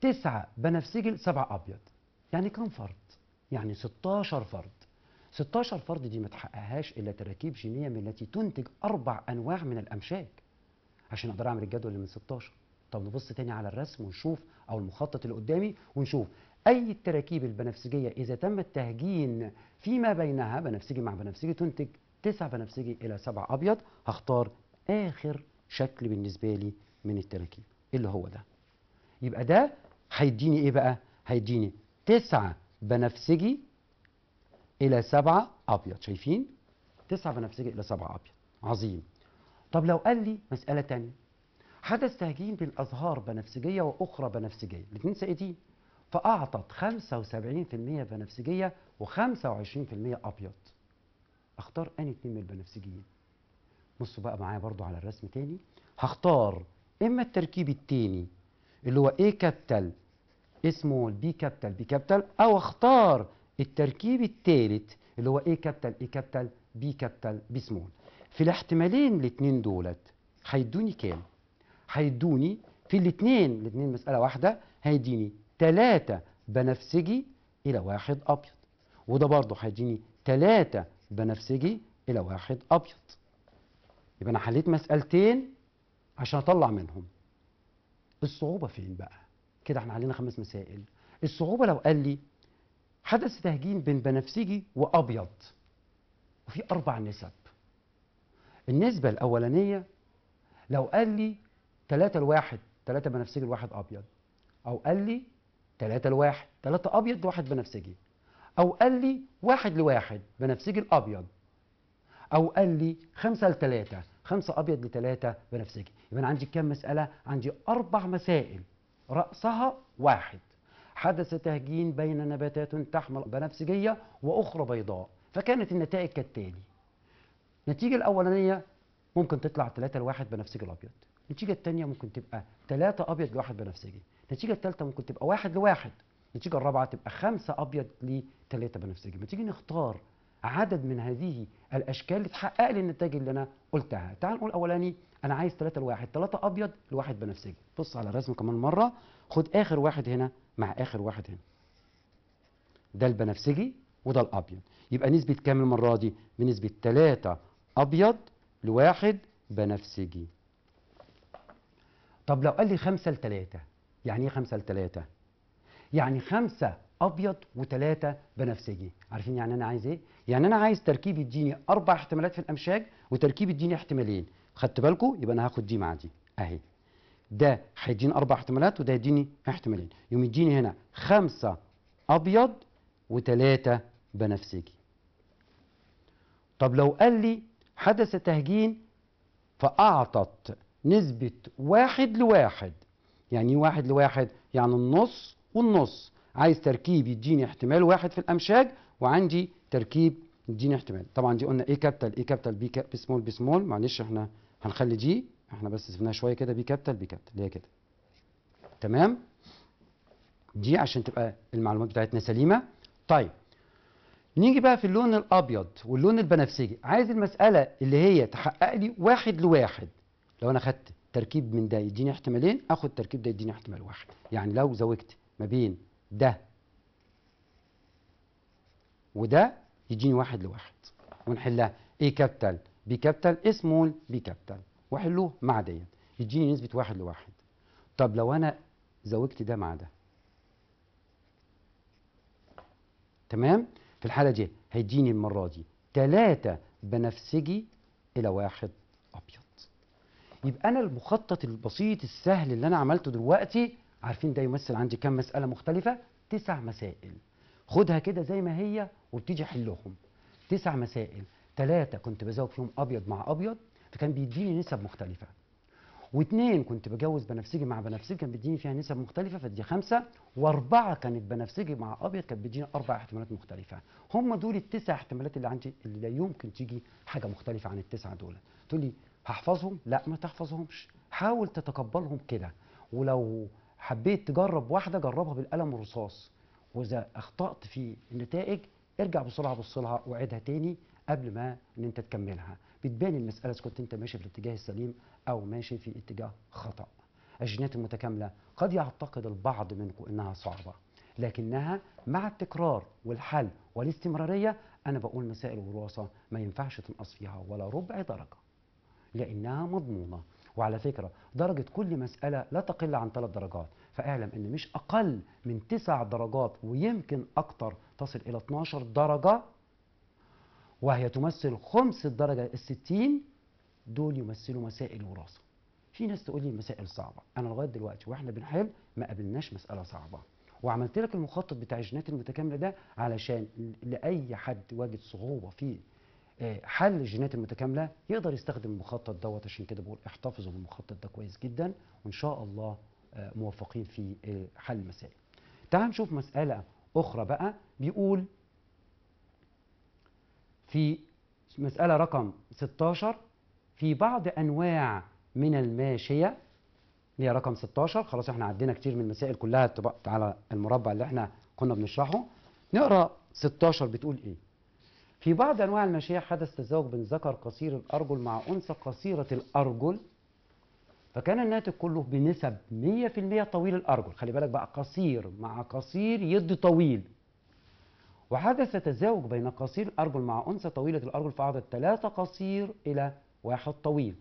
تسعة بنفسجي سبعة أبيض يعني كم فرد؟ يعني 16 فرد 16 فرد دي ما تحققهاش إلا تراكيب جينية من التي تنتج أربع أنواع من الأمشاك عشان أقدر أعمل الجدول اللي من 16 طب نبص تاني على الرسم ونشوف أو المخطط اللي قدامي ونشوف أي التراكيب البنفسجية إذا تم التهجين فيما بينها بنفسجي مع بنفسجي تنتج تسعة بنفسجي إلى سبع أبيض هختار آخر شكل بالنسبة لي من التراكيب اللي هو ده يبقى ده هيديني ايه بقى هيديني تسعة بنفسجي الى سبعة ابيض شايفين تسعة بنفسجي الى سبعة ابيض عظيم طب لو قال لي مسألة تانية حدث تهجين بالازهار بنفسجية واخرى بنفسجية الاتنين سائدين فاعطت 75% بنفسجية و25% ابيض اختار اني اتنين من البنفسجيين بصوا بقى معايا برضو على الرسم تاني هختار اما التركيب التاني اللي هو A كابيتال اسمه B كابيتال B كابيتال أو أختار التركيب الثالث اللي هو A كابيتال A كابيتال B كابيتال B سمول في الاحتمالين الاثنين دولت هيدوني كام؟ هيدوني في الاثنين الاثنين مسألة واحدة هيديني ثلاثة بنفسجي إلى واحد أبيض وده برضه هيديني ثلاثة بنفسجي إلى واحد أبيض يبقى أنا حليت مسألتين عشان أطلع منهم الصعوبة فين بقى كده احنا علينا خمس مسائل الصعوبة لو قال لي حدث تهجين بين بنفسجي وأبيض وفي أربع نسب النسبة الأولانية لو قال لي تلاتة لواحد تلاتة بنفسجي الواحد أبيض أو قال لي تلاتة لواحد تلاتة أبيض واحد بنفسجي أو قال لي واحد لواحد بنفسجي الأبيض أو قال لي خمسة لتلاتة خمسة أبيض لتلاتة بنفسجي يبقى أنا عندي كام مسألة؟ عندي أربع مسائل رأسها واحد حدث تهجين بين نباتات تحمل بنفسجية وأخرى بيضاء فكانت النتائج كالتالي النتيجة الأولانية ممكن تطلع 3 لواحد بنفسجي الأبيض النتيجة الثانية ممكن تبقى 3 أبيض لواحد بنفسجي النتيجة الثالثة ممكن تبقى واحد لواحد النتيجة الرابعة تبقى خمسة أبيض لثلاثة بنفسجي ما تيجي نختار عدد من هذه الأشكال اللي تحقق لي النتائج اللي أنا قلتها تعال نقول أولاني انا عايز 3 لواحد 3 ابيض لواحد بنفسجي بص على الرسم كمان مره خد اخر واحد هنا مع اخر واحد هنا ده البنفسجي وده الابيض يبقى نسبه كام المره دي بنسبه 3 ابيض لواحد بنفسجي طب لو قال لي 5 ل 3 يعني ايه 5 ل 3 يعني 5 ابيض و3 بنفسجي عارفين يعني انا عايز ايه يعني انا عايز تركيب يديني اربع احتمالات في الامشاج وتركيب يديني احتمالين خدت بالكم يبقى انا هاخد دي مع دي اهي ده هيديني اربع احتمالات وده هيديني احتمالين يقوم يديني هنا خمسه ابيض وثلاثه بنفسجي طب لو قال لي حدث تهجين فاعطت نسبه واحد لواحد يعني إيه واحد لواحد يعني النص والنص عايز تركيب يديني احتمال واحد في الامشاج وعندي تركيب مديني احتمال طبعا دي قلنا اي كابيتال اي كابيتال بي كاب سمول بي سمول معلش احنا هنخلي دي احنا بس سيبناها شويه كده بي كابيتال بي كابيتال اللي هي كده تمام دي عشان تبقى المعلومات بتاعتنا سليمه طيب نيجي بقى في اللون الابيض واللون البنفسجي عايز المساله اللي هي تحقق لي واحد لواحد لو انا خدت تركيب من ده يديني احتمالين اخد تركيب ده يديني احتمال واحد يعني لو زوجت ما بين ده وده يجيني واحد لواحد ونحلها اي كابيتال بي كابيتال اسمول بي كابيتال واحلوه مع ديت يجيني نسبة واحد لواحد طب لو انا زوجت ده مع ده تمام في الحالة دي هيجيني المرة دي تلاتة بنفسجي إلى واحد أبيض يبقى أنا المخطط البسيط السهل اللي أنا عملته دلوقتي عارفين ده يمثل عندي كم مسألة مختلفة؟ تسع مسائل خدها كده زي ما هي وابتدي احلهم تسع مسائل ثلاثه كنت بزوج فيهم ابيض مع ابيض فكان بيديني نسب مختلفه واثنين كنت بجوز بنفسجي مع بنفسجي كان بيديني فيها نسب مختلفه فدي خمسه واربعه كانت بنفسجي مع ابيض كانت بيديني اربع احتمالات مختلفه هم دول التسع احتمالات اللي عندي اللي لا يمكن تيجي حاجه مختلفه عن التسعه دول تقول لي هحفظهم لا ما تحفظهمش حاول تتقبلهم كده ولو حبيت تجرب واحده جربها بالقلم الرصاص واذا اخطات في النتائج ارجع بص لها بص لها وعيدها تاني قبل ما ان انت تكملها بتبان المساله اذا كنت انت ماشي في الاتجاه السليم او ماشي في اتجاه خطا الجينات المتكامله قد يعتقد البعض منكم انها صعبه لكنها مع التكرار والحل والاستمراريه انا بقول مسائل الوراثه ما ينفعش تنقص فيها ولا ربع درجه لانها مضمونه وعلى فكره درجه كل مساله لا تقل عن ثلاث درجات فاعلم ان مش اقل من تسع درجات ويمكن اكتر تصل الى 12 درجه وهي تمثل خمس الدرجه الستين دول يمثلوا مسائل وراثه في ناس تقول لي مسائل صعبه انا لغايه دلوقتي واحنا بنحل ما قابلناش مساله صعبه وعملت لك المخطط بتاع الجينات المتكامله ده علشان لاي حد واجد صعوبه في آه، حل الجينات المتكامله يقدر يستخدم المخطط دوت عشان كده بقول احتفظوا بالمخطط ده كويس جدا وان شاء الله موفقين في آه، حل المسائل تعال نشوف مسألة أخرى بقى بيقول في مسألة رقم 16 في بعض أنواع من الماشية هي رقم 16 خلاص احنا عدينا كتير من المسائل كلها على المربع اللي احنا كنا بنشرحه نقرا 16 بتقول ايه في بعض انواع الماشيه حدث تزاوج بين ذكر قصير الارجل مع انثى قصيرة الارجل فكان الناتج كله بنسب 100% طويل الأرجل خلي بالك بقى قصير مع قصير يدي طويل وحدث تزاوج بين قصير الأرجل مع أنثى طويلة الأرجل فأعطت ثلاثة قصير إلى واحد طويل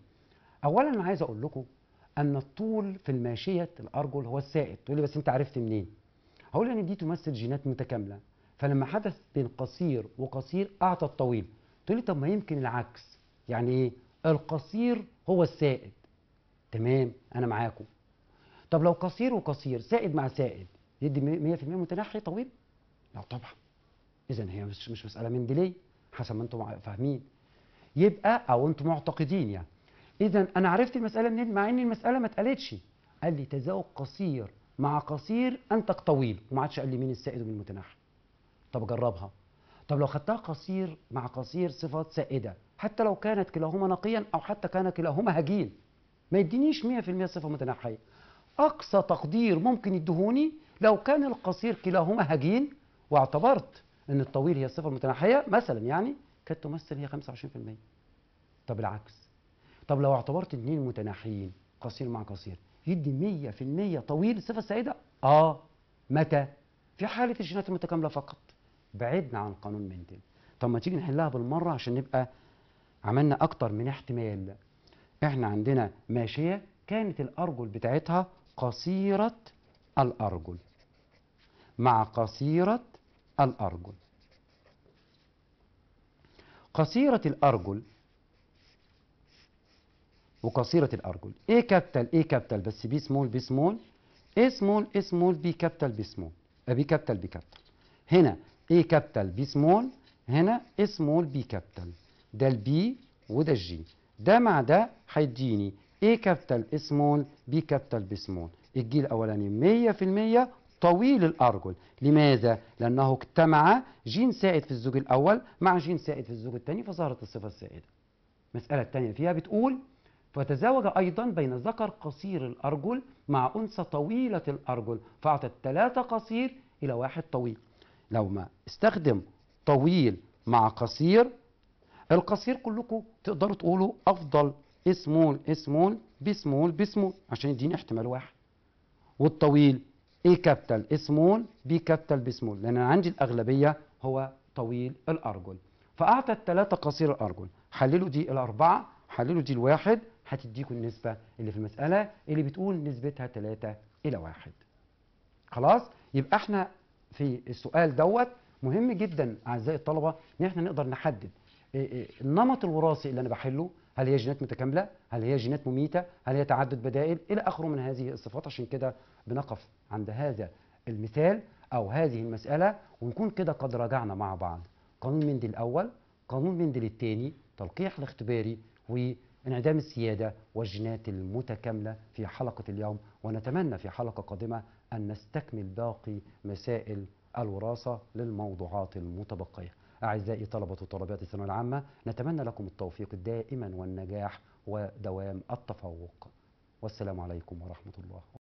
أولا أنا عايز أقول لكم أن الطول في الماشية الأرجل هو السائد تقول لي بس أنت عرفت منين؟ هقول أن دي تمثل جينات متكاملة فلما حدث بين قصير وقصير أعطى الطويل تقول لي طب ما يمكن العكس يعني إيه؟ القصير هو السائد تمام انا معاكم طب لو قصير وقصير سائد مع سائد يدي 100% متنحي طويل لا طبعا اذا هي مش مش مساله منديليه حسب ما انتم فاهمين يبقى او انتم معتقدين يعني اذا انا عرفت المساله منين مع ان المساله ما اتقالتش قال لي تزاوج قصير مع قصير انتج طويل وما عادش قال لي مين السائد ومين المتنحي طب جربها طب لو خدتها قصير مع قصير صفات سائده حتى لو كانت كلاهما نقيا او حتى كان كلاهما هجين ما يدينيش 100% صفة متنحية أقصى تقدير ممكن يدهوني لو كان القصير كلاهما هجين واعتبرت أن الطويل هي الصفة المتنحية مثلا يعني كانت تمثل هي 25% طب العكس طب لو اعتبرت اثنين متناحيين قصير مع قصير يدي 100% طويل الصفة السائدة؟ آه متى؟ في حالة الجينات المتكاملة فقط بعدنا عن قانون مندل طب ما تيجي نحلها بالمرة عشان نبقى عملنا أكتر من احتمال احنا عندنا ماشية كانت الأرجل بتاعتها قصيرة الأرجل مع قصيرة الأرجل قصيرة الأرجل وقصيرة الأرجل إيه كابتل إيه كابتل بس بي سمول بي سمول إيه سمول إيه سمول بي كابتل بي سمول B كابتل بي كابتل هنا إيه كابتل بي سمول هنا إيه سمول بي كابتل ده البي وده الجي ده مع ده هيديني A كابيتال سمول B كابيتال بسمول الجيل الاولاني 100% طويل الأرجل لماذا؟ لأنه اجتمع جين سائد في الزوج الأول مع جين سائد في الزوج الثاني فظهرت الصفة السائدة المسألة الثانية فيها بتقول فتزاوج أيضا بين ذكر قصير الأرجل مع أنثى طويلة الأرجل فأعطت ثلاثة قصير إلى واحد طويل لو ما استخدم طويل مع قصير القصير كلكم تقدروا تقولوا افضل سمول سمول بسمول بسمول عشان يديني احتمال واحد والطويل اي كابيتال سمول بي كابيتال بسمول لان انا عندي الاغلبيه هو طويل الارجل فاعطى الثلاثه قصير الارجل حللوا دي الاربعه حللوا دي الواحد هتديكم النسبه اللي في المساله اللي بتقول نسبتها 3 الى 1 خلاص يبقى احنا في السؤال دوت مهم جدا اعزائي الطلبه ان احنا نقدر نحدد إيه، إيه، النمط الوراثي اللي انا بحله هل هي جينات متكامله هل هي جينات مميته هل هي تعدد بدائل الى اخره من هذه الصفات عشان كده بنقف عند هذا المثال او هذه المساله ونكون كده قد راجعنا مع بعض قانون مندل الاول قانون مندل الثاني تلقيح الاختباري وانعدام السياده والجينات المتكامله في حلقه اليوم ونتمنى في حلقه قادمه ان نستكمل باقي مسائل الوراثه للموضوعات المتبقيه أعزائي طلبة وطلبات الثانوية العامة نتمنى لكم التوفيق دائما والنجاح ودوام التفوق والسلام عليكم ورحمة الله